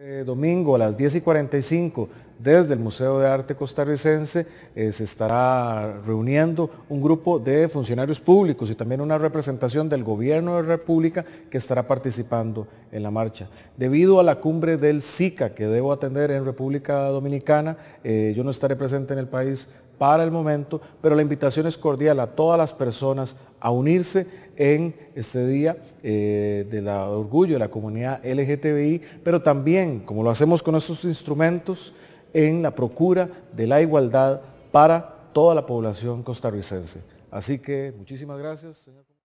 Este domingo a las 10 y 45 desde el Museo de Arte Costarricense eh, se estará reuniendo un grupo de funcionarios públicos y también una representación del gobierno de la República que estará participando en la marcha. Debido a la cumbre del SICA que debo atender en República Dominicana, eh, yo no estaré presente en el país para el momento, pero la invitación es cordial a todas las personas a unirse en este día eh, del orgullo de la comunidad LGTBI, pero también, como lo hacemos con estos instrumentos, en la procura de la igualdad para toda la población costarricense. Así que muchísimas gracias,